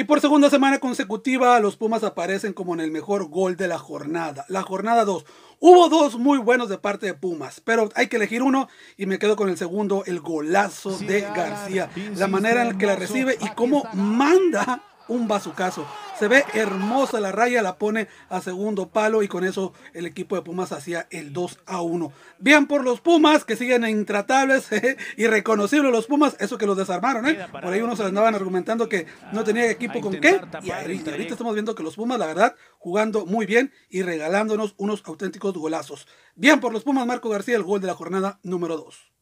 Y por segunda semana consecutiva, los Pumas aparecen como en el mejor gol de la jornada. La jornada 2. Hubo dos muy buenos de parte de Pumas, pero hay que elegir uno y me quedo con el segundo, el golazo de García. La manera en la que la recibe y cómo manda un bazucazo. Se ve hermosa la raya, la pone a segundo palo y con eso el equipo de Pumas hacía el 2 a 1. Bien por los Pumas que siguen intratables, eh, irreconocibles los Pumas, eso que los desarmaron, ¿eh? Por ahí unos andaban argumentando que ah, no tenía equipo con qué. Y ahorita, ahorita estamos viendo que los Pumas, la verdad, jugando muy bien y regalándonos unos auténticos golazos. Bien por los Pumas, Marco García, el gol de la jornada número 2.